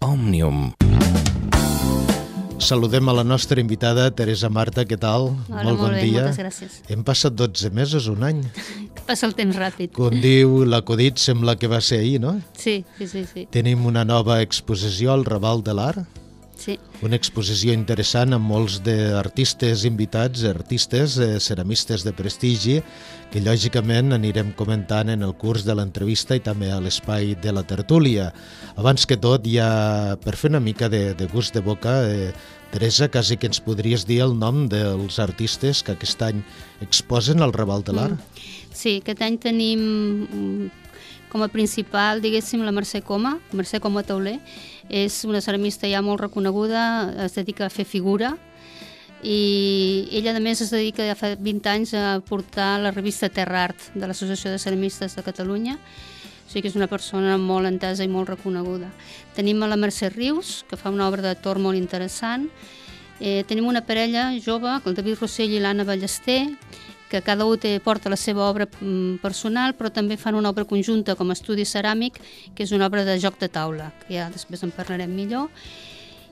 Òmnium. Saludem a la nostra invitada, Teresa Marta, què tal? Hola, molt, molt bon bé, dia. moltes gràcies. Hem passat 12 mesos, un any. Passa el temps ràpid. Com diu l'acudit, sembla que va ser ahir, no? Sí, sí, sí. sí. Tenim una nova exposició al Raval de l'Art. Sí. Una exposició interessant amb molts d'artistes invitats, artistes, eh, ceramistes de prestigi, que lògicament anirem comentant en el curs de l'entrevista i també a l'espai de la tertúlia. Abans que tot, ja per fer una mica de, de gust de boca, eh, Teresa, quasi que ens podries dir el nom dels artistes que aquest any exposen al Raval de l'Art? Mm. Sí, aquest any tenim mm, com a principal, diguéssim, la Mercè Coma, Mercè Coma Tauler, és una ceramista ja molt reconeguda, es dedica a fer figura i ella a més es dedica ja fa 20 anys a portar la revista Terra Art de l'Associació de Ceramistes de Catalunya o sigui que és una persona molt entesa i molt reconeguda. Tenim a la Mercè Rius, que fa una obra de tor molt interessant. Eh, tenim una parella jove, el David Rossell i l'Anna Ballester, que cada un té, porta la seva obra mm, personal, però també fan una obra conjunta com a Estudi Ceràmic, que és una obra de joc de taula, que ja després en parlarem millor,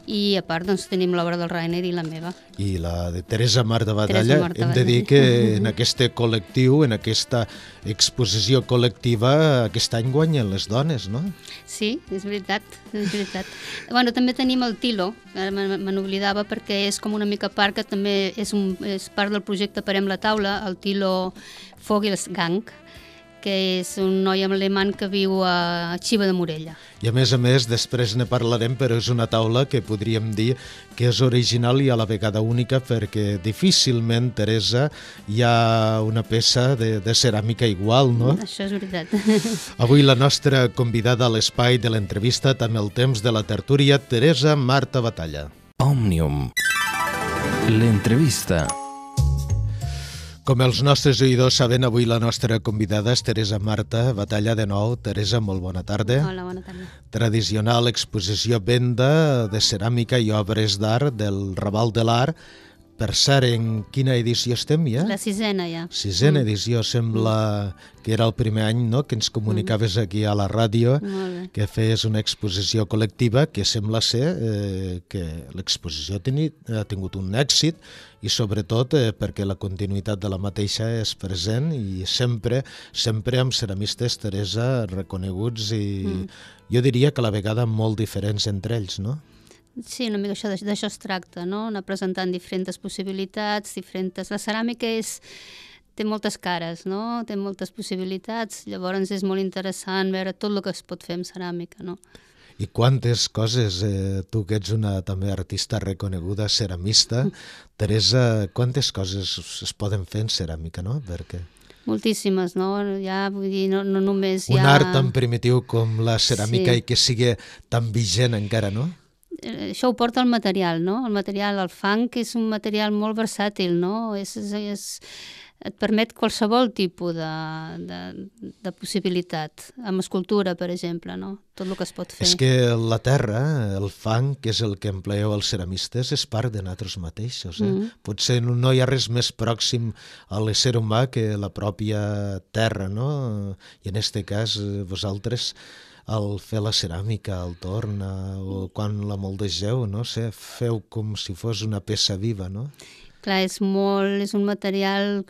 i a part doncs, tenim l'obra del Rainer i la meva. I la de Teresa Marta Batalla, Teresa Marta hem de dir que en aquest col·lectiu, en aquesta exposició col·lectiva, aquest any guanyen les dones, no? Sí, és veritat, és veritat. bueno, també tenim el Tilo, me n'oblidava perquè és com una mica part que també és, un, és part del projecte Parem la taula, el Tilo Fogels Gang, que és un noi alemany que viu a Xiva de Morella. I a més a més, després ne parlarem, però és una taula que podríem dir que és original i a la vegada única perquè difícilment, Teresa, hi ha una peça de, de ceràmica igual, no? Això és veritat. Avui la nostra convidada a l'espai de l'entrevista, també el temps de la tertúria, Teresa Marta Batalla. Òmnium. L'entrevista. Com els nostres oïdors saben, avui la nostra convidada és Teresa Marta Batalla de nou. Teresa, molt bona tarda. Hola, bona tarda. Tradicional exposició venda de ceràmica i obres d'art del Raval de l'Art per cert, en quina edició estem ja? La sisena ja. Sisena mm. edició, sembla mm. que era el primer any no? que ens comunicaves mm. aquí a la ràdio, que fes una exposició col·lectiva que sembla ser eh, que l'exposició ha tingut un èxit i sobretot eh, perquè la continuïtat de la mateixa és present i sempre, sempre amb ceramistes, Teresa, reconeguts i mm. jo diria que a la vegada molt diferents entre ells, no? Sí, una mica això, d'això es tracta, no? Anar presentant diferents possibilitats, diferents... La ceràmica és té moltes cares, no? té moltes possibilitats, llavors és molt interessant veure tot el que es pot fer amb ceràmica. No? I quantes coses, eh, tu que ets una també artista reconeguda, ceramista, Teresa, quantes coses es poden fer en ceràmica, no? Perquè... Moltíssimes, no? Ja, vull dir, no, no només... Un ja... art tan primitiu com la ceràmica sí. i que sigui tan vigent encara, no? Eh, això ho porta el material, no? El material, el fang, que és un material molt versàtil, no? És, és, és, et permet qualsevol tipus de, de, de possibilitat, amb escultura, per exemple, no? tot el que es pot fer. És que la terra, el fang, que és el que empleeu els ceramistes, és part de nosaltres mateixos. Eh? Mm -hmm. Potser no hi ha res més pròxim a l'ésser humà que la pròpia terra, no? I en aquest cas, eh, vosaltres el fer la ceràmica, el torn, eh, o quan la moldegeu, no sé, feu com si fos una peça viva, no? Clar, és molt, és un material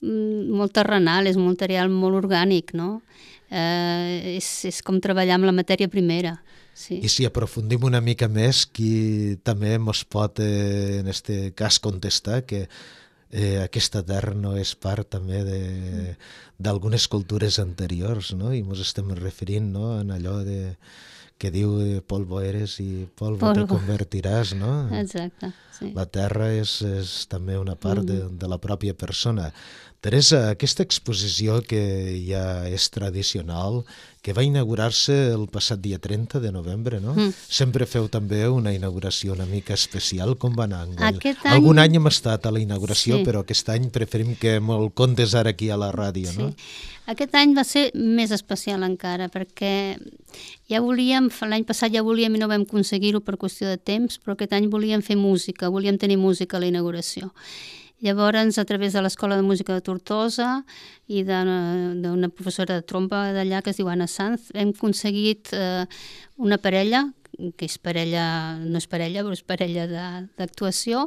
mm, molt terrenal, és un material molt orgànic, no? Eh, és, és com treballar amb la matèria primera. Sí. I si aprofundim una mica més, qui també ens pot, eh, en aquest cas, contestar que eh, aquesta terra no és part també d'algunes cultures anteriors, no? I ens estem referint no? en allò de, que diu de polvo eres i polvo, polvo. te convertiràs, no? Exacte. Sí. La terra és, és també una part mm. de, de la pròpia persona. Teresa, aquesta exposició que ja és tradicional, que va inaugurar-se el passat dia 30 de novembre, no? Mm. Sempre feu també una inauguració una mica especial. Com va anar? Aquest any... Algun any hem estat a la inauguració, sí. però aquest any preferim que molt contes ara aquí a la ràdio, sí. no? Aquest any va ser més especial encara, perquè ja volíem, l'any passat ja volíem i no vam aconseguir-ho per qüestió de temps, però aquest any volíem fer música, volíem tenir música a la inauguració. Llavors, a través de l'Escola de Música de Tortosa i eh, d'una professora de trompa d'allà que es diu Anna Sanz, hem aconseguit eh, una parella que és parella, no és parella, però és parella d'actuació.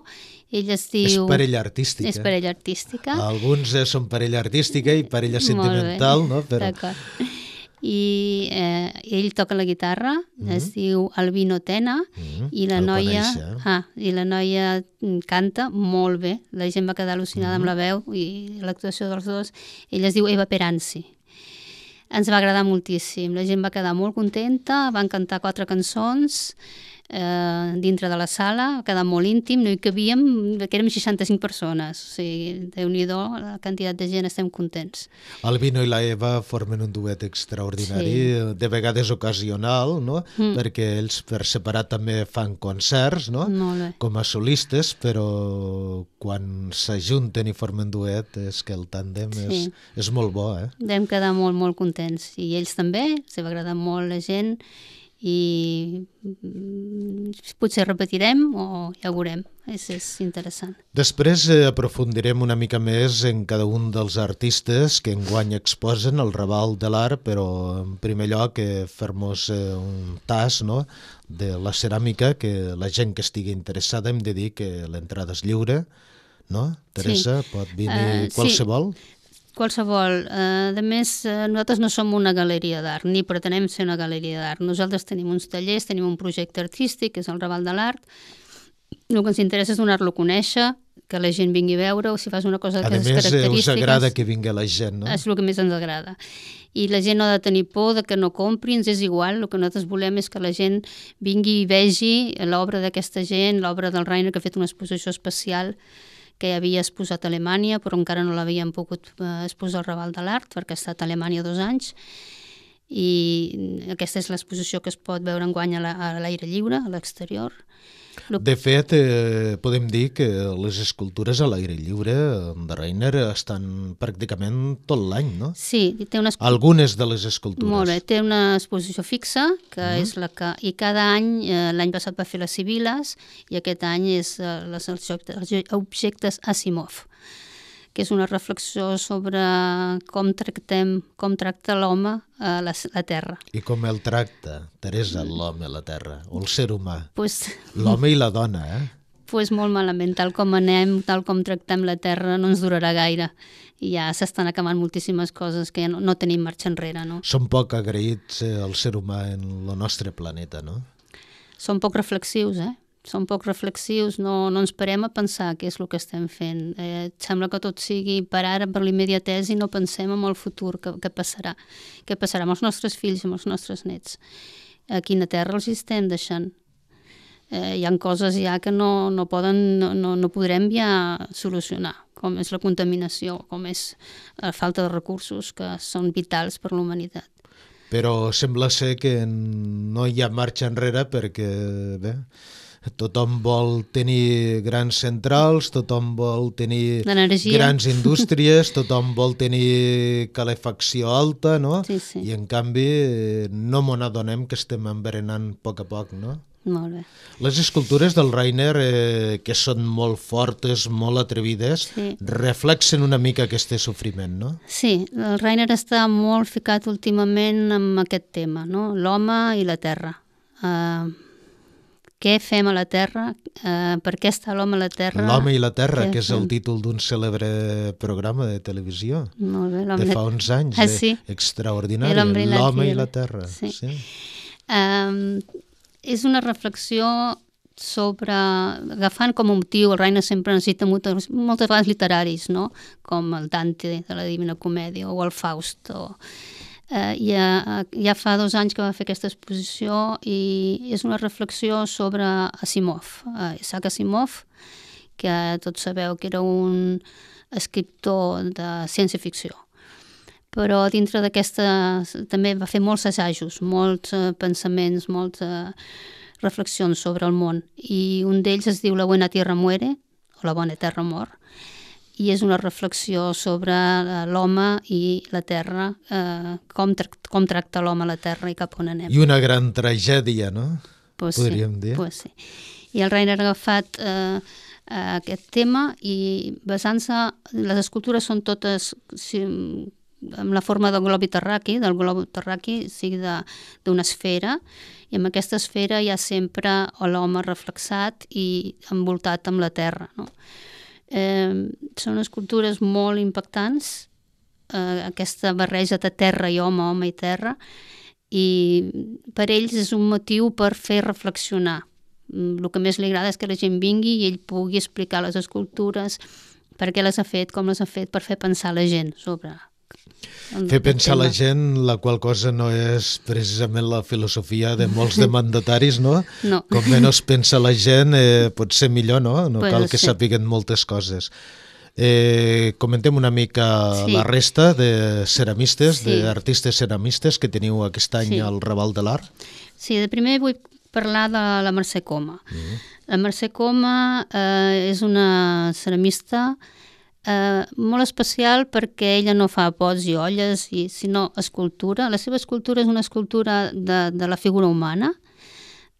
Ell es diu... És parella artística. És parella artística. Alguns eh, són parella artística i parella sentimental, no? Però... D'acord i eh, ell toca la guitarra, mm -hmm. es diu Albino Tena, mm -hmm. i, la el noia, eh? ah, i la noia canta molt bé. La gent va quedar al·lucinada mm -hmm. amb la mm-hmm. veu i l'actuació dels dos. Ella es diu Eva Peranzi. Ens va agradar moltíssim, la gent va quedar molt contenta, van cantar quatre cançons, eh, dintre de la sala, queda molt íntim, no hi cabíem, que érem 65 persones, o sigui, déu nhi la quantitat de gent, estem contents. El Vino i la Eva formen un duet extraordinari, sí. de vegades ocasional, no? Mm. perquè ells per separat també fan concerts, no? com a solistes, però quan s'ajunten i formen duet és que el tàndem sí. és, és molt bo. Eh? Vam quedar molt, molt contents, i ells també, els va agradar molt la gent, i mm, potser repetirem o ja veurem. És, és interessant. Després eh, aprofundirem una mica més en cada un dels artistes que enguany exposen al Raval de l'Art, però en primer lloc eh, fer-nos eh, un tas no? de la ceràmica, que la gent que estigui interessada hem de dir que l'entrada és lliure, no? Teresa, sí. pot venir uh, qualsevol? Sí qualsevol. Eh, a més, eh, nosaltres no som una galeria d'art, ni pretenem ser una galeria d'art. Nosaltres tenim uns tallers, tenim un projecte artístic, que és el Raval de l'Art. El que ens interessa és donar-lo a conèixer, que la gent vingui a veure, o si fas una cosa d'aquestes que és característica... A més, eh, us agrada que vingui la gent, no? És el que més ens agrada. I la gent no ha de tenir por de que no compri, ens és igual. El que nosaltres volem és que la gent vingui i vegi l'obra d'aquesta gent, l'obra del Rainer, que ha fet una exposició especial, que havia exposat a Alemanya, però encara no l'havien pogut eh, exposar al Raval de l'Art, perquè ha estat a Alemanya dos anys, i mm, aquesta és l'exposició que es pot veure en guany a l'aire lliure, a l'exterior, de fet, eh, podem dir que les escultures a l'aire lliure eh, de Reiner estan pràcticament tot l'any, no? Sí, té una... Algunes de les escultures. Molt bé, té una exposició fixa, que mm. és la que... I cada any, eh, l'any passat va fer les Civiles, i aquest any és eh, les, els objectes Asimov que és una reflexió sobre com tractem, com tracta l'home eh, la, la Terra. I com el tracta, Teresa, l'home a la Terra, o el ser humà? Pues... L'home i la dona, eh? pues molt malament, tal com anem, tal com tractem la Terra, no ens durarà gaire. I ja s'estan acabant moltíssimes coses que ja no, no tenim marxa enrere, no? Som poc agraïts eh, al ser humà en el nostre planeta, no? Som poc reflexius, eh? som poc reflexius, no, no ens parem a pensar què és el que estem fent. Eh, sembla que tot sigui per ara, per l'immediatesa, i no pensem en el futur, que, que passarà. Què passarà amb els nostres fills, amb els nostres nets? A quina terra els estem deixant? Eh, hi han coses ja que no, no, poden, no, no, no podrem ja solucionar, com és la contaminació, com és la falta de recursos que són vitals per a l'humanitat però sembla ser que no hi ha marxa enrere perquè bé, Tothom vol tenir grans centrals, tothom vol tenir grans indústries, tothom vol tenir calefacció alta, no? Sí, sí. I en canvi no m'ho adonem que estem enverenant a poc a poc, no? Molt bé. Les escultures del Rainer, eh, que són molt fortes, molt atrevides, sí. reflexen una mica aquest sofriment, no? Sí, el Rainer està molt ficat últimament amb aquest tema, no? L'home i la terra. Eh, què fem a la Terra, eh, per què està l'home a la Terra... L'home i la Terra, que és el títol d'un cèlebre programa de televisió Molt bé, de fa uns anys, ah, sí. eh, extraordinari, l'home i la Terra. Sí. Sí. Um, és una reflexió sobre, agafant com un motiu, el Reina sempre necessita moltes, moltes vegades literaris, no? com el Dante de la Divina Comèdia o el Faust o Eh, ja, eh, ja fa dos anys que va fer aquesta exposició i és una reflexió sobre Asimov, eh, Isaac Asimov, que tots sabeu que era un escriptor de ciència-ficció. Però dintre d'aquesta també va fer molts assajos, molts eh, pensaments, molts... Eh, reflexions sobre el món i un d'ells es diu La buena tierra muere o La bona terra mor i és una reflexió sobre eh, l'home i la Terra, eh, com, tra com tracta l'home la Terra i cap on anem. I una gran tragèdia, no? Pues Podríem sí, dir. Pues sí. I el Rainer ha agafat eh, aquest tema i basant-se... Les escultures són totes si, amb la forma del globi terraqui, del globi terraqui, sigui d'una esfera, i amb aquesta esfera hi ha sempre l'home reflexat i envoltat amb la Terra, no? Eh, són escultures molt impactants, eh, aquesta barreja de terra i home, home i terra, i per ells és un motiu per fer reflexionar. Mm, el que més li agrada és que la gent vingui i ell pugui explicar les escultures, per què les ha fet, com les ha fet, per fer pensar la gent sobre Fer pensar la gent la qual cosa no és precisament la filosofia de molts de mandataris, no? no. Com menys pensa la gent, eh, pot ser millor, no? No pues cal que sí. sàpiguen moltes coses. Eh, comentem una mica sí. la resta de ceramistes, sí. d'artistes ceramistes que teniu aquest any sí. al Raval de l'Art. Sí, de primer vull parlar de la Mercè Coma. Mm. La Mercè Coma eh, és una ceramista que eh, molt especial perquè ella no fa pots i olles, i, sinó escultura. La seva escultura és una escultura de, de la figura humana,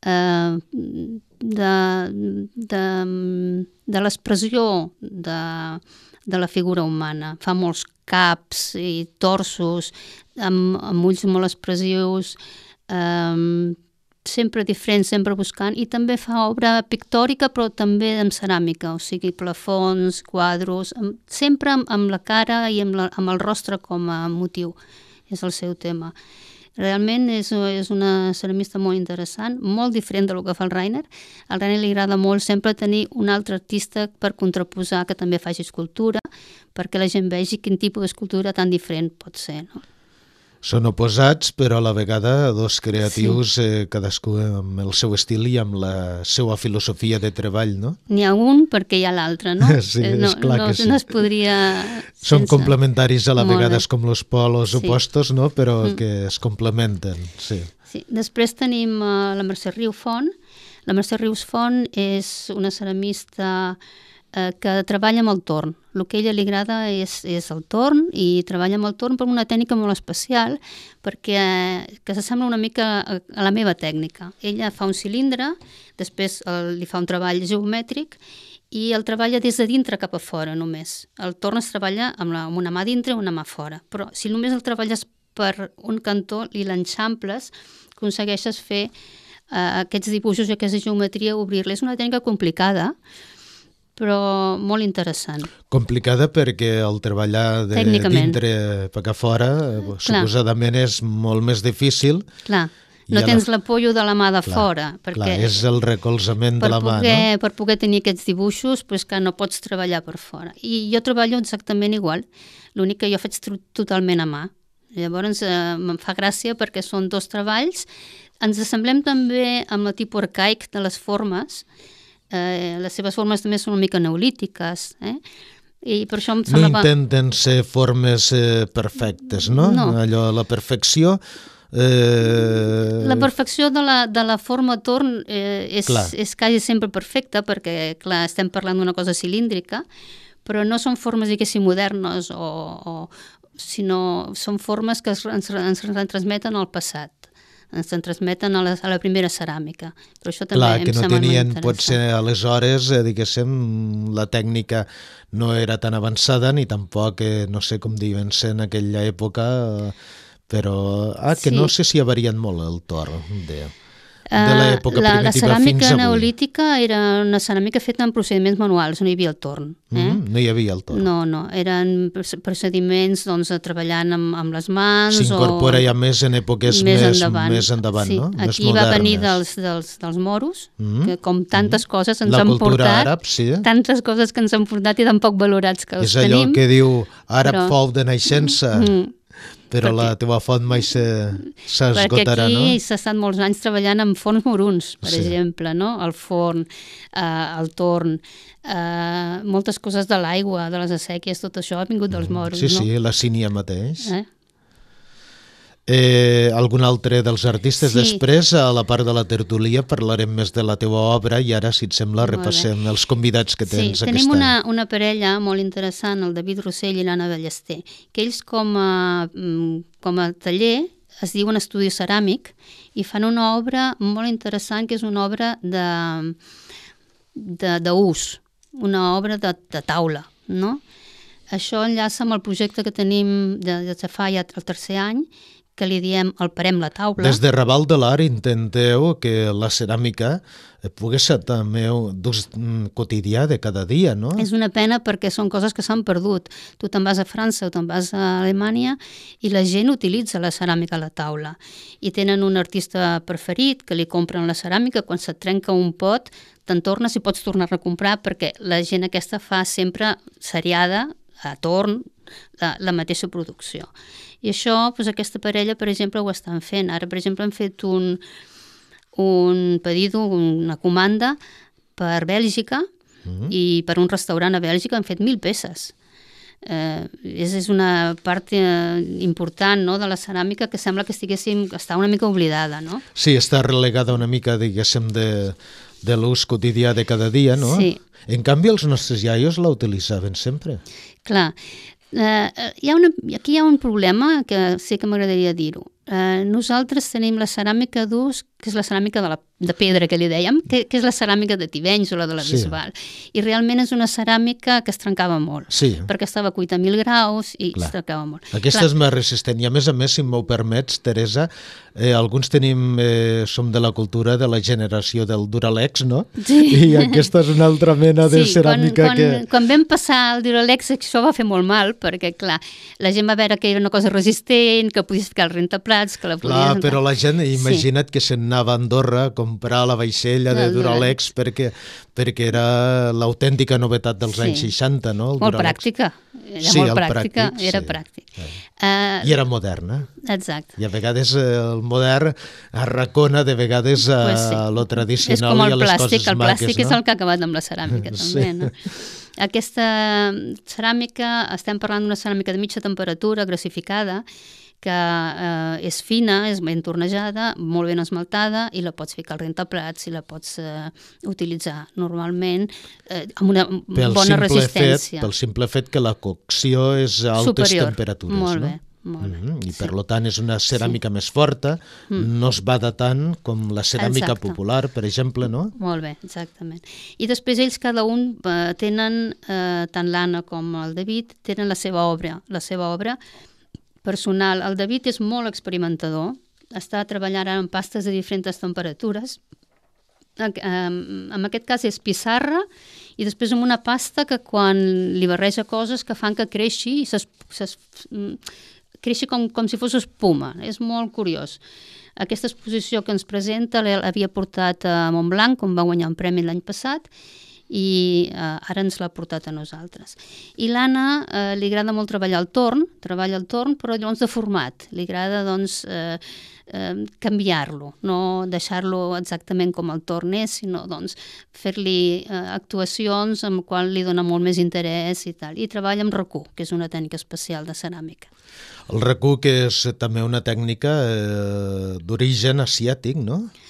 eh, de, de, de l'expressió de, de la figura humana. Fa molts caps i torsos, amb, amb ulls molt expressius, eh, sempre diferent, sempre buscant, i també fa obra pictòrica però també amb ceràmica, o sigui, plafons, quadros, amb, sempre amb, amb la cara i amb, la, amb el rostre com a motiu, és el seu tema. Realment és, és una ceramista molt interessant, molt diferent del que fa el Rainer. Al Rainer li agrada molt sempre tenir un altre artista per contraposar que també faci escultura, perquè la gent vegi quin tipus d'escultura tan diferent pot ser. No? Són oposats, però a la vegada dos creatius, sí. eh, cadascú amb el seu estil i amb la seva filosofia de treball, no? N'hi ha un perquè hi ha l'altre, no? sí, eh, no, és clar no, que sí. No es podria... Són sense... complementaris a la vegada, com los polos sí. opostos, no? Però mm. que es complementen, sí. sí. Després tenim eh, la Mercè Riu Font. La Mercè Rius Font és una ceramista Eh, que treballa amb el torn. El que a ella li agrada és, és el torn i treballa amb el torn per una tècnica molt especial perquè eh, que s'assembla una mica a, a la meva tècnica. Ella fa un cilindre, després el, li fa un treball geomètric i el treballa des de dintre cap a fora només. El torn es treballa amb, la, amb una mà dintre i una mà fora, però si només el treballes per un cantó i l'enxamples, aconsegueixes fer eh, aquests dibuixos i aquesta geometria, obrir-la. És una tècnica complicada, però molt interessant. Complicada perquè el treballar de dintre per a fora eh, Clar. suposadament és molt més difícil. Clar. No I tens l'apoyo la... de la mà de clar, fora. Perquè clar, és el recolzament de la mà, poder, no? Per poder tenir aquests dibuixos, pues que no pots treballar per fora. I jo treballo exactament igual, l'únic que jo faig totalment a mà. Llavors eh, em fa gràcia perquè són dos treballs. Ens assemblem també amb el tipus arcaic de les formes, eh, les seves formes també són una mica neolítiques, eh? I per això em semblava... No intenten ser formes eh, perfectes, no? no? Allò, la perfecció... Eh... La perfecció de la, de la forma torn eh, és, clar. és quasi sempre perfecta, perquè, clar, estem parlant d'una cosa cilíndrica, però no són formes, diguéssim, modernes, o, o, sinó són formes que ens, ens, ens transmeten al passat. Eh, se'n transmeten a la, a la primera ceràmica. Però això també Clar, que no tenien potser aleshores, eh, diguéssim, la tècnica no era tan avançada ni tampoc, eh, no sé com diuen, en aquella època, eh, però... Ah, que sí. no sé si ha variat molt el torn, deia. Eh, de l'època la, la ceràmica neolítica era una ceràmica feta amb procediments manuals, no hi havia el torn. Eh? Mm, -hmm, no hi havia el torn. No, no, eren procediments doncs, treballant amb, amb les mans. S'incorpora o... ja més en èpoques més, més endavant, més endavant sí. no? Aquí més modernes. va venir dels, dels, dels moros, mm, -hmm. que com mm. tantes mm, -hmm. coses ens la han portat, àrab, sí. tantes coses que ens han portat i tan poc valorats que els tenim. És allò tenim, que diu àrab però... fou de naixença. Mm, però perquè... la teva font mai s'esgotarà, no? Perquè aquí s'ha estat molts anys treballant amb forns moruns, per sí. exemple, no? El forn, eh, el torn, eh, moltes coses de l'aigua, de les assèquies, tot això ha vingut dels mm. moros, sí, no? Sí, sí, la sínia mateix. Eh? Eh, algun altre dels artistes. Sí. Després, a la part de la tertúlia, parlarem més de la teva obra i ara, si et sembla, repassem els convidats que tens sí, tenim any. una, una parella molt interessant, el David Rossell i l'Anna Ballester, que ells com a, mm, com a taller es diuen Estudi Ceràmic i fan una obra molt interessant que és una obra de d'ús, una obra de, de taula, no? Això enllaça amb el projecte que tenim de, de fa ja el tercer any, que li diem el parem la taula. Des de Raval de l'Ar intenteu que la ceràmica pugui ser també d'ús mm, quotidià de cada dia, no? És una pena perquè són coses que s'han perdut. Tu te'n vas a França o te'n vas a Alemanya i la gent utilitza la ceràmica a la taula. I tenen un artista preferit que li compren la ceràmica, quan se't trenca un pot te'n tornes i pots tornar a comprar perquè la gent aquesta fa sempre seriada, a torn, la, la mateixa producció. I això, doncs, aquesta parella, per exemple, ho estan fent. Ara, per exemple, han fet un, un pedido, una comanda per Bèlgica mm -hmm. i per un restaurant a Bèlgica han fet mil peces. Eh, és, és una part eh, important no, de la ceràmica que sembla que estiguéssim, està una mica oblidada, no? Sí, està relegada una mica, diguéssim, de, de l'ús quotidià de cada dia, no? Sí. En canvi, els nostres iaios la utilitzaven sempre. Clar, Eh, eh, hi ha una, aquí hi ha un problema que sé que m'agradaria dir-ho. Eh, nosaltres tenim la ceràmica d'ús, que és la ceràmica de, la, de pedra que li dèiem, que, que és la ceràmica de Tivenys o la de la sí. Bisbal. I realment és una ceràmica que es trencava molt, sí. perquè estava cuita a 1.000 graus i Clar. es trencava molt. Aquesta Clar. és més resistent. I a més a més, si m'ho permets, Teresa, eh, alguns tenim, eh, som de la cultura de la generació del Duralex, no? Sí. I aquesta és una altra mena de sí, ceràmica quan, quan, que... quan vam passar el Duralex això va fer molt mal, perquè clar, la gent va veure que era una cosa resistent, que podies ficar el renta Prats, que la podien... Clar, però la gent, imagina't sí. que se'n anava a Andorra a comprar la vaixella de Duralex perquè, perquè era l'autèntica novetat dels sí. anys 60, no? El molt Duralex. pràctica. Era sí, molt pràctica, pràctic, era sí. pràctic. Uh, I era moderna. Exacte. I a vegades eh, el modern arracona de vegades a pues sí. lo tradicional i a les plàstic, coses maques. És com el plàstic, el plàstic maques, és el que ha acabat amb la ceràmica, sí. també, no? Aquesta ceràmica, estem parlant d'una ceràmica de mitja temperatura, grossificada, que eh, és fina, és ben tornejada, molt ben esmaltada i la pots ficar al rentaplats i la pots eh, utilitzar normalment eh, amb una pel bona resistència. Fet, pel simple fet que la cocció és a altes Superior. temperatures. Molt no? bé. Molt bé, mm -hmm. I per lo tant és una ceràmica sí. més forta, mm. no es bada tant com la ceràmica Exacte. popular, per exemple, no? Molt bé, exactament. I després ells cada un eh, tenen, eh, tant l'Anna com el David, tenen la seva obra, la seva obra personal. El David és molt experimentador, està treballant en pastes de diferents temperatures. Eh, en aquest cas és pissarra i després amb una pasta que quan li barreja coses que fan que creixi i ses, ses, mm, creixi com, com si fos espuma. És molt curiós. Aquesta exposició que ens presenta l'havia portat a Montblanc, on va guanyar un premi l'any passat, i eh, ara ens l'ha portat a nosaltres. I l'Anna eh, li agrada molt treballar al torn, treballa al torn, però llavors de format. Li agrada, doncs, eh, eh, canviar-lo, no deixar-lo exactament com el torn és, sinó doncs, fer-li eh, actuacions amb qual li dona molt més interès i tal. I treballa amb racó, que és una tècnica especial de ceràmica. El racó, que és també una tècnica eh, d'origen asiàtic, no? Sí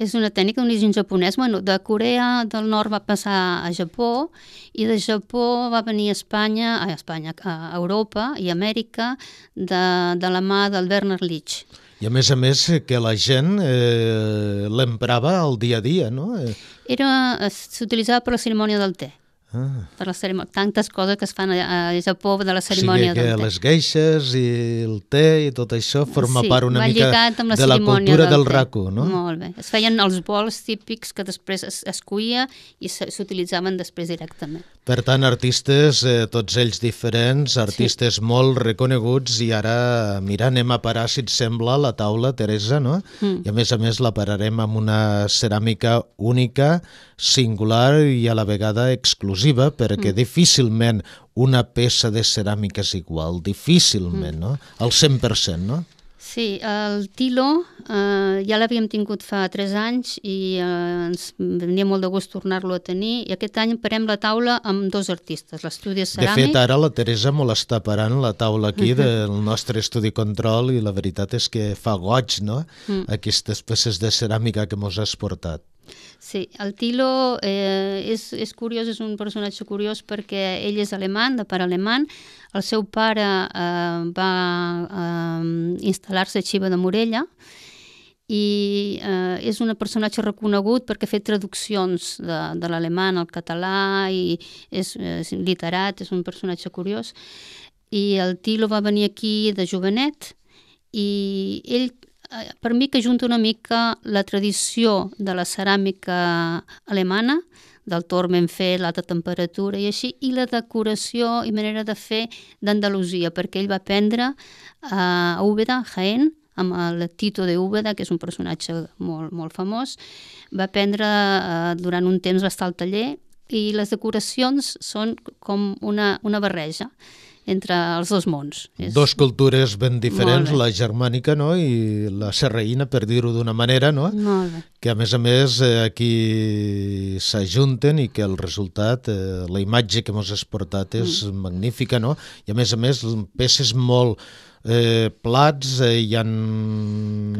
és una tècnica origen japonès. Bueno, de Corea del Nord va passar a Japó i de Japó va venir a Espanya, a Espanya, a Europa i Amèrica de, de la mà del Werner Leach. I a més a més eh, que la gent eh, l'emprava al dia a dia, no? Eh. Era, s'utilitzava per la cerimònia del te. Ah. Per la cerimònia. Tantes coses que es fan a, a Japó de la cerimònia o sigui que del les doncs. té. les geixes i el té i tot això forma sí, part una mica la de la cultura del, del raco, no? Molt bé. Es feien els bols típics que després es, es cuia i s'utilitzaven després directament. Per tant, artistes, eh, tots ells diferents, artistes sí. molt reconeguts i ara, mira, anem a parar, si et sembla, la taula, Teresa, no? Mm. I a més a més la pararem amb una ceràmica única, singular i a la vegada exclusiva, perquè mm. difícilment una peça de ceràmica és igual, difícilment, mm. no? Al 100%, no? Sí, el Tilo eh, ja l'havíem tingut fa 3 anys i eh, ens venia molt de gust tornar-lo a tenir i aquest any parem la taula amb dos artistes, l'estudi ceràmic... De fet, ara la Teresa molt està parant la taula aquí uh -huh. del nostre estudi control i la veritat és que fa goig, no?, uh mm. -huh. aquestes peces de ceràmica que mos has portat. Sí, el Tilo eh, és, és curiós, és un personatge curiós perquè ell és alemany, de pare alemany, el seu pare eh, va eh, instal·lar-se a Xiva de Morella i eh, és un personatge reconegut perquè ha fet traduccions de, de l'alemany al català i és, és literat, és un personatge curiós. I el Tilo va venir aquí de jovenet i ell Eh, per mi que junta una mica la tradició de la ceràmica alemana, del torn ben fet, l'alta temperatura i així, i la decoració i manera de fer d'Andalusia, perquè ell va aprendre eh, a Úbeda, Jaén, amb el Tito de Úbeda, que és un personatge molt, molt famós. Va aprendre, eh, durant un temps va estar al taller, i les decoracions són com una, una barreja entre els dos mons. És... Dos cultures ben diferents, la germànica no? i la serraïna, per dir-ho d'una manera, no? que a més a més eh, aquí s'ajunten i que el resultat, eh, la imatge que ens has portat és mm. magnífica, no? i a més a més peces molt eh, plats, eh, hi ha...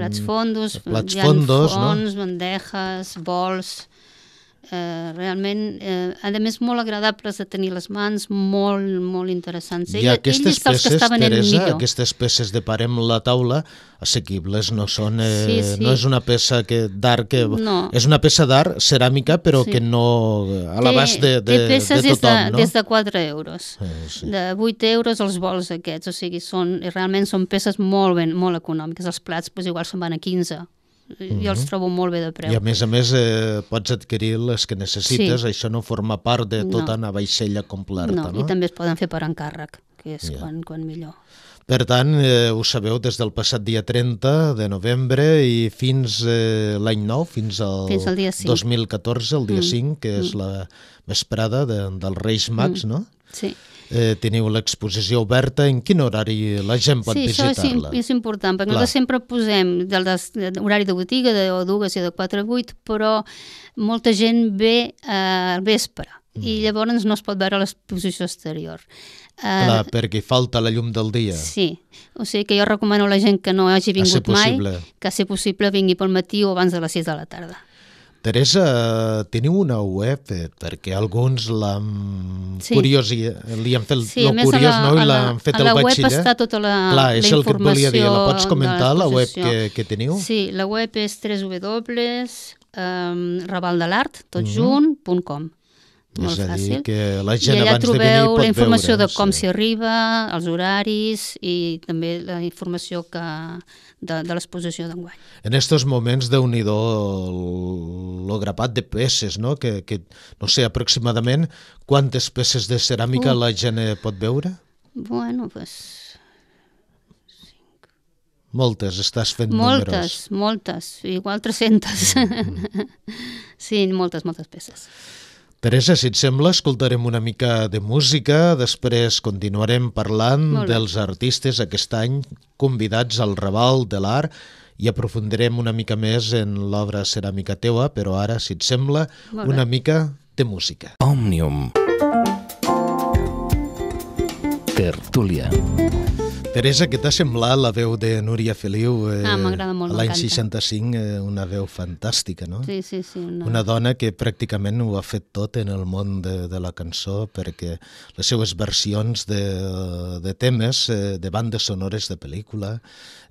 Plats fondos, plats hi ha fondos, fons, no? bandejas, bols Eh, realment, eh, a més, molt agradables de tenir les mans, molt, molt interessants. I Ell, aquestes ell peces, que Teresa, aquestes peces de parem la taula, assequibles, no són... Eh, sí, sí. No és una peça que d'art que... No. És una peça d'art ceràmica, però sí. que no... A l'abast de, de, té peces de tothom, des de, no? des de 4 euros. Eh, sí. De 8 euros els vols aquests, o sigui, són, realment són peces molt, ben, molt econòmiques. Els plats, doncs, igual se'n van a 15 i els mhm. trobo molt bé de preu. I a més a més eh, pots adquirir les que necessites, sí. això no forma part de tota no. una vaixella completa. No, no, i també es poden fer per encàrrec, que és yeah. quan, quan millor. Per tant, eh, ho sabeu, des del passat dia 30 de novembre i fins eh, l'any nou, fins al, fins al dia 5. 2014, el dia mm. 5, que mm. és la vesprada de, dels Reis Mags, mm. no? Sí eh, teniu l'exposició oberta, en quin horari la gent pot sí, visitar-la? Sí, això és, important, perquè Clar. nosaltres sempre posem de horari de botiga de dues i de 4 a 8, però molta gent ve eh, al vespre mm. i llavors no es pot veure l'exposició exterior. Eh, Clar, perquè falta la llum del dia. Sí, o sigui que jo recomano a la gent que no hagi vingut mai, que si possible vingui pel matí o abans de les 6 de la tarda. Teresa, teniu una web perquè alguns l'han sí. curiós i li han fet sí, el curiós la, no? i l'han fet el batxiller. A la web està tota la, Clar, la informació. el que volia dir. La pots comentar, la web que, que teniu? Sí, la web és www.ravaldelart, tot mm -hmm. .com. Molt és a dir, fàcil. que la gent abans de venir pot la informació veure, de com s'hi sí. arriba, els horaris i també la informació que de, de l'exposició d'enguany. En aquests moments, de nhi do el grapat de peces, no? Que, que, no sé, aproximadament, quantes peces de ceràmica uh. la gent eh, pot veure? Bueno, pues... Moltes, estàs fent moltes, números. Moltes, moltes, igual 300. Mm -hmm. sí, moltes, moltes peces. Teresa, si et sembla, escoltarem una mica de música, després continuarem parlant dels artistes aquest any convidats al Raval de l'Art i aprofundirem una mica més en l'obra ceràmica teua, però ara, si et sembla, una mica de música. Òmnium. Tertúlia. Tertúlia. Teresa, què t'ha semblat la veu de Núria Feliu? Eh, ah, m'agrada molt, L'any 65, eh, una veu fantàstica, no? Sí, sí, sí. Una... una dona que pràcticament ho ha fet tot en el món de, de la cançó, perquè les seues versions de, de temes, eh, de bandes sonores de pel·lícula,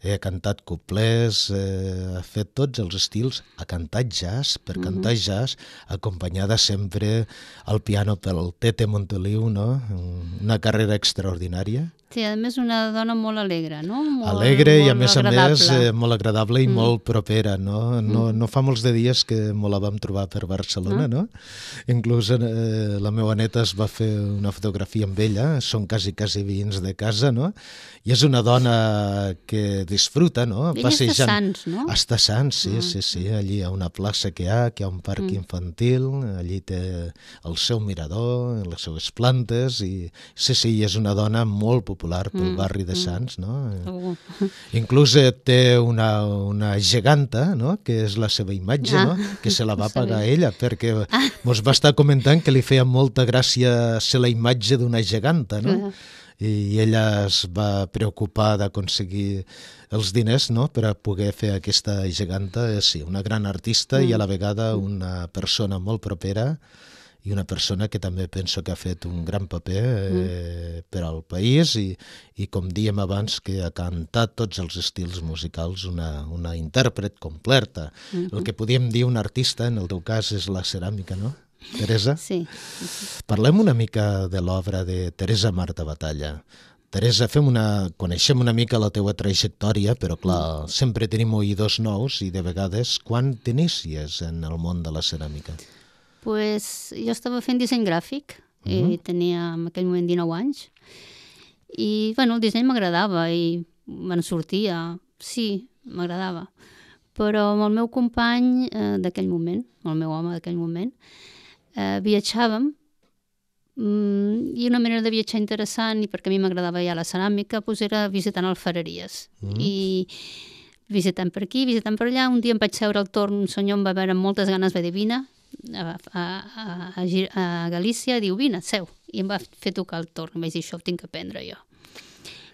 eh, ha cantat coplers, eh, ha fet tots els estils, ha cantat jazz, per mm -hmm. cantar jazz, acompanyada sempre al piano pel Tete Montoliu, no? una carrera extraordinària. Sí, a més una dona molt alegre, no? Molt, alegre molt i a més agradable. a més eh, molt agradable i mm. molt propera, no? No, mm. no fa molts de dies que me la vam trobar per Barcelona, no? Ah. no? Inclús eh, la meva neta es va fer una fotografia amb ella, són quasi, quasi veïns de casa, no? i és una dona que disfruta, no? Ella està a Sants, no? Està Sants, sí, ah. sí, sí, allí hi ha una plaça que hi ha, que hi ha un parc mm. infantil, allí té el seu mirador, les seves plantes, i sí, sí, és una dona molt popular pel mm. barri de mm. Sants, no? Segur. Inclús eh, té una, una geganta, no?, que és la seva imatge, ah. no?, que se la va pagar ella, perquè ah. mos va estar comentant que li feia molta gràcia ser la imatge d'una geganta, no? Ah i ella es va preocupar d'aconseguir els diners no? per a poder fer aquesta geganta. És eh, sí, una gran artista mm. i a la mm. vegada una persona molt propera i una persona que també penso que ha fet un gran paper eh, mm. per al país i, i com diem abans que ha cantat tots els estils musicals, una, una intèrpret completa. Mm -hmm. El mm-hmm. que podíem dir un artista, en el teu cas, és la ceràmica, no? Teresa? Sí. Parlem una mica de l'obra de Teresa Marta Batalla. Teresa, fem una, coneixem una mica la teua trajectòria, però clar, mm. sempre tenim oïdors nous i de vegades quan t'inicies en el món de la ceràmica? Pues jo estava fent disseny gràfic uh -huh. i tenia en aquell moment 19 anys i bueno, el disseny m'agradava i me'n sortia, sí, m'agradava però amb el meu company eh, d'aquell moment, el meu home d'aquell moment, eh, viatjàvem mm, i una manera de viatjar interessant, i perquè a mi m'agradava ja la ceràmica, doncs era visitant alfareries. Mm. I visitant per aquí, visitant per allà, un dia em vaig seure al torn, un senyor em va veure amb moltes ganes, de dir, vine, a, a, a, a Galícia, diu, vine, seu. I em va fer tocar el torn, em vaig dir, això ho tinc que aprendre jo.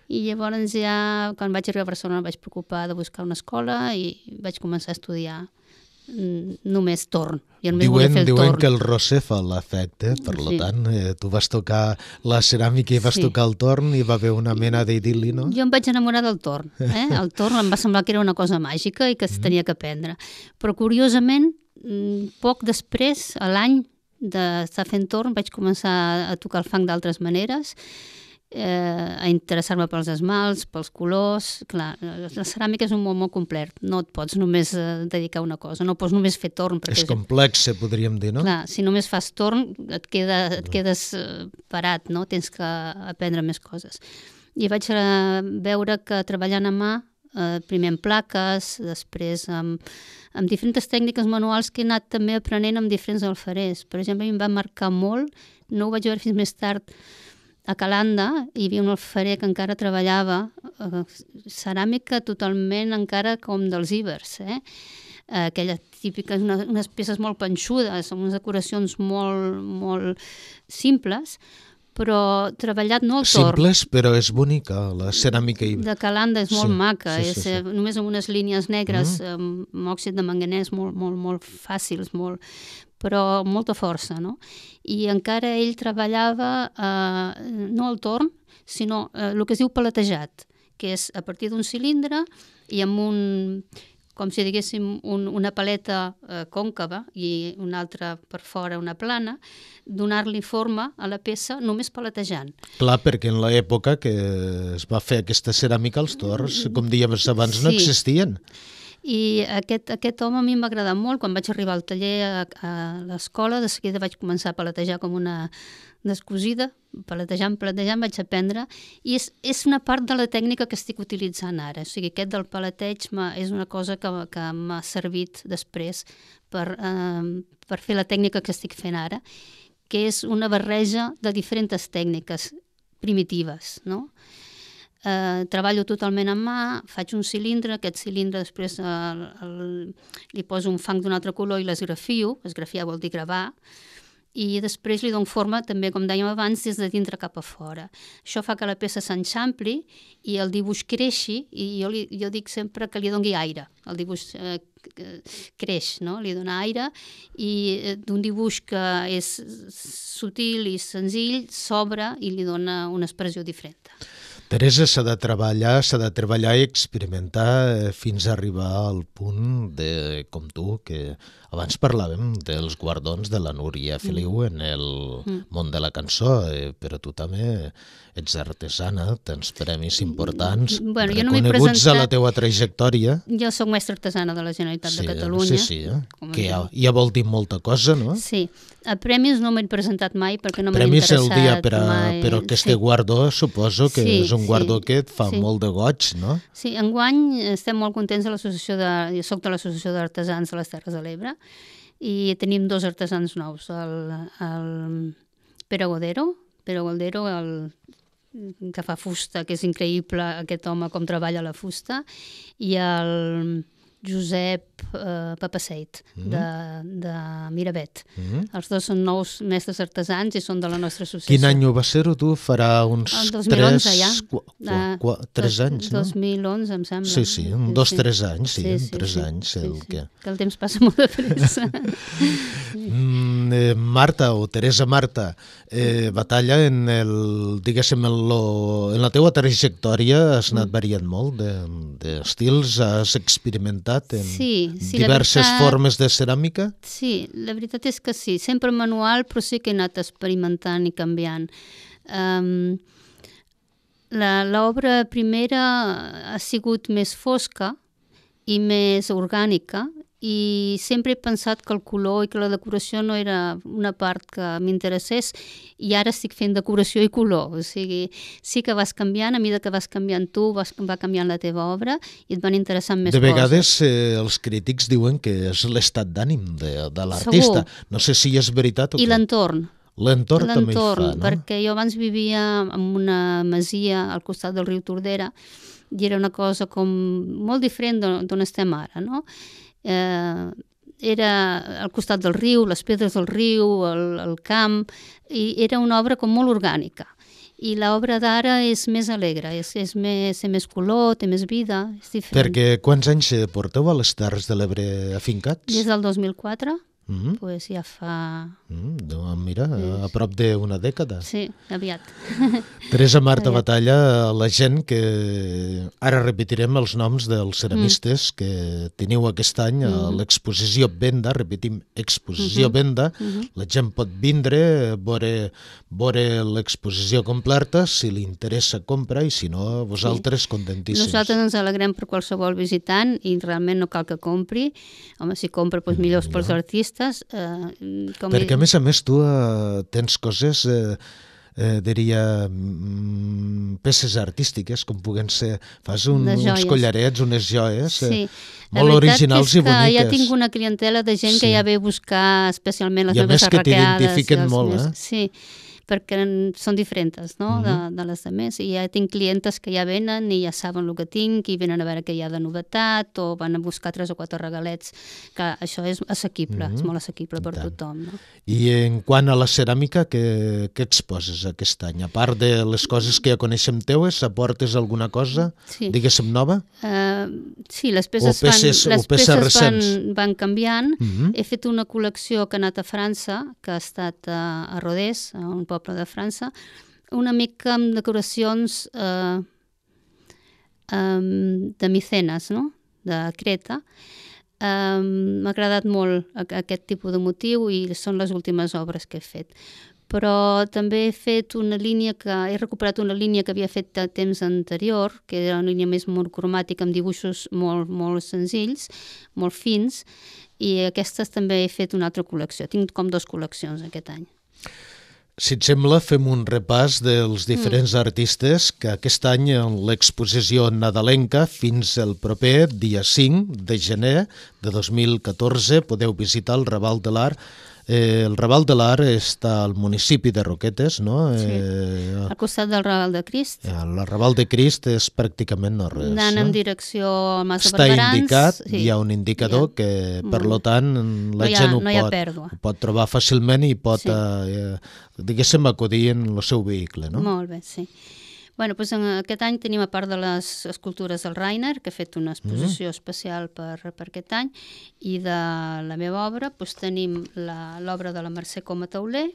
I llavors ja, quan vaig arribar a Barcelona, vaig preocupar de buscar una escola i vaig començar a estudiar Mm, només torn. Jo només diuen fer el diuen torn. que el Rosefa l'ha eh? per sí. tant, eh, tu vas tocar la ceràmica i vas sí. tocar el torn i va haver una mena d'idili, no? Jo em vaig enamorar del torn. Eh? El torn em va semblar que era una cosa màgica i que es mm. tenia que aprendre. Però curiosament, mm, poc després, a l'any d'estar fent torn, vaig començar a tocar el fang d'altres maneres eh, a interessar-me pels esmalts, pels colors... Clar, la ceràmica és un món molt complet, no et pots només eh, dedicar a una cosa, no pots només fer torn. Perquè és complexa, eh, podríem dir, no? Clar, si només fas torn et, queda, et mm. quedes eh, parat, no? Tens que aprendre més coses. I vaig veure que treballant a mà eh, primer amb plaques, després amb, amb diferents tècniques manuals que he anat també aprenent amb diferents alfarers. Per exemple, a mi em va marcar molt, no ho vaig veure fins més tard, a Calanda hi havia un alfarer que encara treballava eh, ceràmica totalment encara com dels íbers, eh? aquelles típiques, unes, unes peces molt penxudes, amb unes decoracions molt, molt simples, però treballat no al torn. Simples, però és bonica, la ceràmica. I... De Calanda és molt sí, maca, sí, sí, és, sí. Eh, només amb unes línies negres, mm. amb òxid de manganès, molt, molt, molt fàcils, molt, però amb molta força, no? I encara ell treballava eh, no al torn, sinó eh, el que es diu paletejat, que és a partir d'un cilindre i amb un com si diguéssim un, una paleta eh, còncava i una altra per fora una plana, donar-li forma a la peça només paletejant. Clar, perquè en l'època que es va fer aquesta ceràmica, els torns, com dèiem abans, sí. no existien. Sí i aquest, aquest home a mi em va agradar molt. Quan vaig arribar al taller a, a l'escola, de seguida vaig començar a paletejar com una descosida, paletejant, paletejant, vaig aprendre, i és, és una part de la tècnica que estic utilitzant ara. O sigui, aquest del paleteig és una cosa que, que m'ha servit després per, eh, per fer la tècnica que estic fent ara, que és una barreja de diferents tècniques primitives, no?, eh, treballo totalment amb mà, faig un cilindre, aquest cilindre després eh, el, el, li poso un fang d'un altre color i l'esgrafio, esgrafiar vol dir gravar, i després li dono forma, també, com dèiem abans, des de dintre cap a fora. Això fa que la peça s'enxampli i el dibuix creixi, i jo, li, jo dic sempre que li dongui aire. El dibuix eh, creix, no? li dona aire, i eh, d'un dibuix que és sutil i senzill s'obre i li dona una expressió diferent. Teresa s'ha de treballar, s'ha de treballar i experimentar eh, fins a arribar al punt de, com tu, que abans parlàvem dels guardons de la Núria mm. Feliu mm. en el mm. món de la cançó, eh, però tu també ets artesana, tens premis importants, mm, bueno, jo no presentat... a la teua trajectòria. Jo sóc mestra artesana de la Generalitat sí, de Catalunya. Sí, sí, eh? que ja, ja vol dir molta cosa, no? Sí, a eh, premis no m'he presentat mai perquè no m'he interessat el dia, però, mai. però aquest sí. guardó suposo que sí, és un guardó sí, que et fa sí. molt de goig, no? Sí, enguany estem molt contents de l'associació de... Jo soc de l'associació d'artesans de les Terres de l'Ebre i tenim dos artesans nous, el, el Pere Godero, Pere Godero, el que fa fusta, que és increïble aquest home com treballa la fusta, i el Josep eh, Papaseit, mm -hmm. de, de Miravet. Mm -hmm. Els dos són nous mestres artesans i són de la nostra associació. Quin any ho va ser-ho, tu? Farà uns... El 2011, 3, ja. 4, 4, 3 anys, no? 2011, em sembla. Sí, sí, un, dos, tres anys, sí, sí, sí tres sí, anys. Sí, sí. Que... que el temps passa molt de pressa. mm, Eh, Marta o Teresa Marta eh, Batalla, en el, diguéssim, en, lo, en la teua trajectòria has mm. anat variant molt d'estils, de, de has experimentat en sí, sí, diverses veritat, formes de ceràmica? Sí, la veritat és que sí, sempre manual, però sí que he anat experimentant i canviant. Um, L'obra primera ha sigut més fosca i més orgànica, i sempre he pensat que el color i que la decoració no era una part que m'interessés i ara estic fent decoració i color, o sigui, sí que vas canviant, a mesura que vas canviant tu, vas, va canviant la teva obra i et van interessant més coses. De vegades coses. eh, els crítics diuen que és l'estat d'ànim de, de l'artista, no sé si és veritat o I I l'entorn, L'entorn també hi fa, no? perquè jo abans vivia en una masia al costat del riu Tordera i era una cosa com molt diferent d'on estem ara, no? eh, era al costat del riu, les pedres del riu, el, el camp, i era una obra com molt orgànica. I l'obra d'ara és més alegre, és, és més, té més color, té més vida, és diferent. Perquè quants anys eh, porteu a les Terres de l'Ebre afincats? Des del 2004. Mm -hmm. pues ja fa... Mm, no, doncs mira, a, a prop d'una dècada. Sí, aviat. Teresa Marta aviat. Batalla, la gent que... Ara repetirem els noms dels mm. ceramistes mm. que teniu aquest any a mm l'exposició Venda, repetim, exposició mm -hmm. Venda. Mm -hmm. La gent pot vindre, veure, veure l'exposició completa, si li interessa compra i si no, vosaltres sí. contentíssims. Nosaltres ens alegrem per qualsevol visitant i realment no cal que compri. Home, si compra, doncs mm, millor mm, pels artistes aquestes... Eh, com Perquè, a més a més, tu eh, tens coses... Eh, eh, diria, mm, peces artístiques, com puguen ser... Fas un, uns collarets, unes joies... Sí. Eh, molt originals i boniques. Ja tinc una clientela de gent sí. que ja ve a buscar especialment les I meves I a més que t'identifiquen molt, eh? Sí perquè són diferents no? Uh -huh. de, mhm. de les altres. I ja tinc clientes que ja venen i ja saben el que tinc i venen a veure què hi ha de novetat o van a buscar tres o quatre regalets, que això és assequible, uh -huh. és mhm. molt assequible per tant. tothom. No? I en quant a la ceràmica, què, què exposes aquest any? A part de les coses que ja coneixem teues, aportes alguna cosa, sí. diguéssim, nova? Uh, sí, les peces, peces, van, les peces, peces van, van canviant. Uh mhm. -huh. He fet una col·lecció que ha anat a França, que ha estat a, eh, a Rodés, a un poble poble de França, una mica amb decoracions eh, eh, de Micenes, no? de Creta. Eh, M'ha agradat molt aquest tipus de motiu i són les últimes obres que he fet. Però també he fet una línia que... He recuperat una línia que havia fet de temps anterior, que era una línia més monocromàtica, amb dibuixos molt, molt senzills, molt fins, i aquestes també he fet una altra col·lecció. Tinc com dues col·leccions aquest any. Si et sembla, fem un repàs dels mm. diferents mm. artistes que aquest any en l'exposició nadalenca fins el proper dia 5 de gener de 2014 podeu visitar el Raval de l'Art Eh, el Raval de l'Ar està al municipi de Roquetes, no? Eh, al costat del Raval de Crist. Eh, el Raval de Crist és pràcticament no res. Anant no? en direcció a Mas Està Barberans, indicat, sí. hi ha un indicador ja. que, per mm. lo tant, la no ha, gent ho, no pot, ho pot trobar fàcilment i pot, sí. Eh, eh, diguéssim, acudir en el seu vehicle, no? Molt bé, sí bueno, doncs aquest any tenim, a part de les escultures del Rainer, que ha fet una mhm. exposició mm. especial per, per aquest any, i de la meva obra doncs tenim l'obra de la Mercè Coma Tauler,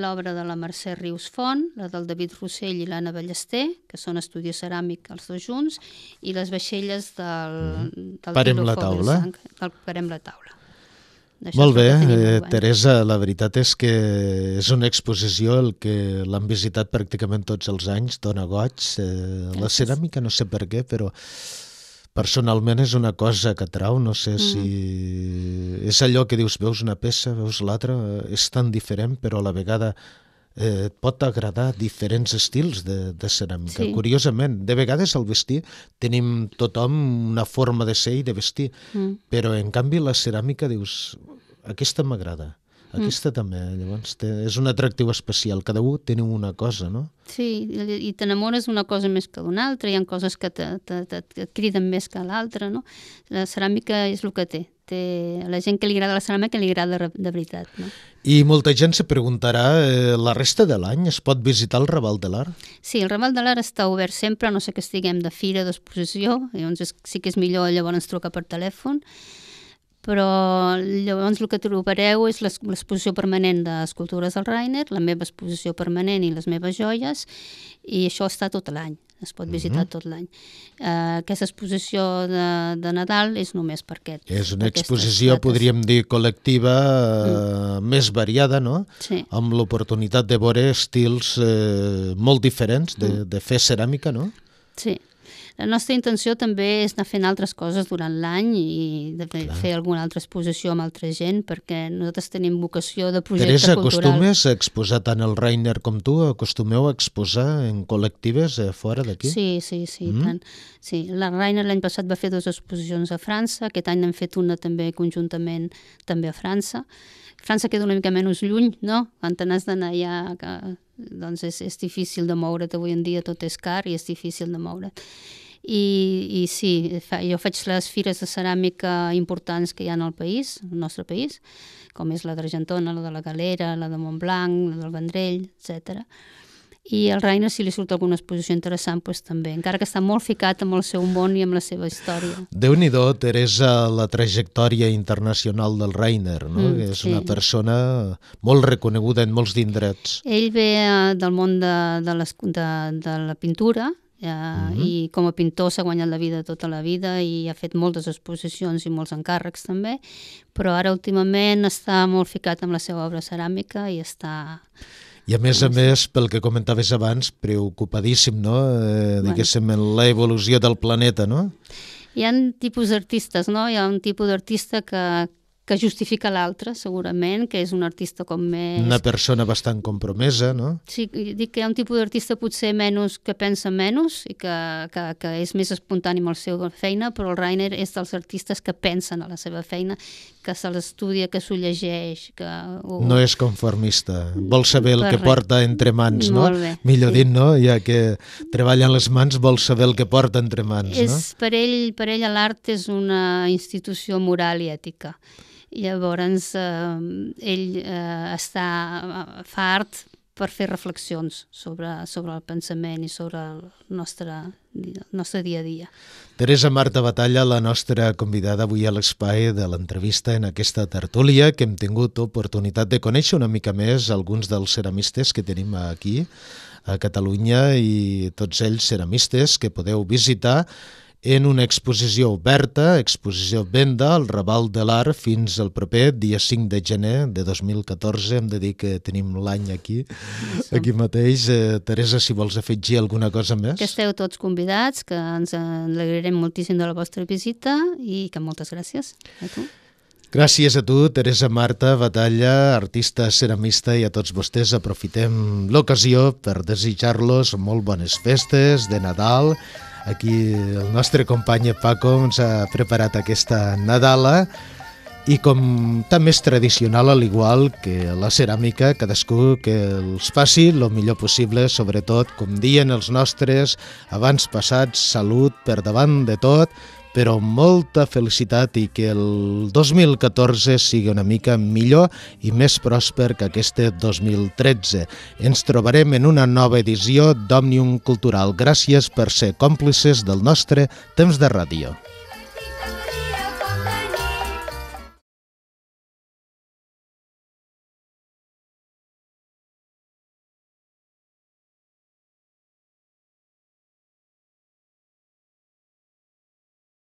l'obra de la Mercè Rius Font, la del David Rossell i l'Anna Ballester, que són estudis ceràmic els dos junts, i les vaixelles del, mm. del Parem la taula. del Parem la taula. Molt bé, eh, Teresa, la veritat és que és una exposició el que l'han visitat pràcticament tots els anys, dona goig. Eh, la ceràmica no sé per què, però personalment és una cosa que trau, no sé si... Mm És allò que dius, veus una peça, veus l'altra, eh, és tan diferent, però a la vegada eh, pot agradar diferents estils de, de ceràmica. Sí. Curiosament, de vegades al vestir tenim tothom una forma de ser i de vestir, mm. però en canvi la ceràmica dius, aquesta m'agrada. Mm. Aquesta mm. també, eh? llavors, té, és un atractiu especial. Cada un té una cosa, no? Sí, i t'enamores d'una cosa més que d'una altra, hi ha coses que te, te, te, te criden més que l'altra, no? La ceràmica és el que té, té la gent que li agrada la ceràmica li agrada de veritat. No? I molta gent se preguntarà, eh, la resta de l'any es pot visitar el Raval de l'Art? Sí, el Raval de l'Art està obert sempre, no sé que estiguem de fira, d'exposició, llavors és, sí que és millor llavors trucar per telèfon, però llavors el que trobareu és l'exposició permanent d'escultures del Rainer, la meva exposició permanent i les meves joies, i això està tot l'any es pot visitar uh mhm. -huh. tot l'any. Uh, aquesta exposició de, de Nadal és només per aquest. És una exposició, dates. podríem dir, col·lectiva, uh, més variada, no? Sí. Amb l'oportunitat de veure estils uh, molt diferents de, mm. de fer ceràmica, no? Sí, la nostra intenció també és anar fent altres coses durant l'any i de fer, fer alguna altra exposició amb altra gent, perquè nosaltres tenim vocació de projecte Teresa, cultural. Teresa, acostumes a exposar tant el Reiner com tu? Acostumeu a exposar en col·lectives eh, fora d'aquí? Sí, sí, sí, mm. tant. Sí, la Reiner l'any passat va fer dues exposicions a França, aquest any n'hem fet una també conjuntament també a França. França queda una mica menys lluny, no? Quan te n'has d'anar ja... Que, doncs és, és difícil de moure't avui en dia, tot és car i és difícil de moure't i, i sí, fa, jo faig les fires de ceràmica importants que hi ha al país, al nostre país, com és la d'Argentona, la de la Galera, la de Montblanc, la del Vendrell, etc. I al Reina, si li surt alguna exposició interessant, pues, també, encara que està molt ficat amb el seu món i amb la seva història. déu nhi Teresa, la trajectòria internacional del Reiner, no? Mm, és sí. una persona molt reconeguda en molts d'indrets. Ell ve eh, del món de, de, les, de, de la pintura, Uh eh, -huh. Mm-hmm. i com a pintor s'ha guanyat la vida tota la vida i ha fet moltes exposicions i molts encàrrecs també, però ara últimament està molt ficat amb la seva obra ceràmica i està... I a més a més, pel que comentaves abans, preocupadíssim, no? Eh, diguéssim, en la evolució del planeta, no? Hi ha tipus d'artistes, no? Hi ha un tipus d'artista que, que justifica l'altre, segurament, que és un artista com més... Una persona bastant compromesa, no? Sí, dic que hi ha un tipus d'artista potser menys que pensa menys i que, que, que és més espontani amb la seva feina, però el Rainer és dels artistes que pensen a la seva feina, que se l'estudia, que s'ho llegeix, que... O... No és conformista, vol saber el que res. porta entre mans, no? Bé, Millor sí. dit, no? Ja que treballa en les mans, vol saber el que porta entre mans, és, no? Per ell, per ell l'art és una institució moral i ètica Llavors, eh, ell eh, està eh, fart per fer reflexions sobre, sobre el pensament i sobre el nostre, el nostre dia a dia. Teresa Marta Batalla, la nostra convidada avui a l'espai de l'entrevista en aquesta tertúlia, que hem tingut oportunitat de conèixer una mica més alguns dels ceramistes que tenim aquí a Catalunya i tots ells ceramistes que podeu visitar en una exposició oberta, exposició venda, al Raval de l'Art fins al proper dia 5 de gener de 2014. Hem de dir que tenim l'any aquí, sí. aquí mateix. Eh, Teresa, si vols afegir alguna cosa més. Que esteu tots convidats, que ens alegrarem moltíssim de la vostra visita i que moltes gràcies a tu. Gràcies a tu, Teresa Marta Batalla, artista ceramista, i a tots vostès aprofitem l'ocasió per desitjar-los molt bones festes de Nadal, Aquí el nostre company Paco ens ha preparat aquesta Nadala i com també és tradicional, al igual que la ceràmica, cadascú que els faci el millor possible, sobretot, com diuen els nostres abans passats, salut per davant de tot però molta felicitat i que el 2014 sigui una mica millor i més pròsper que aquest 2013. Ens trobarem en una nova edició d'Òmnium Cultural. Gràcies per ser còmplices del nostre temps de ràdio.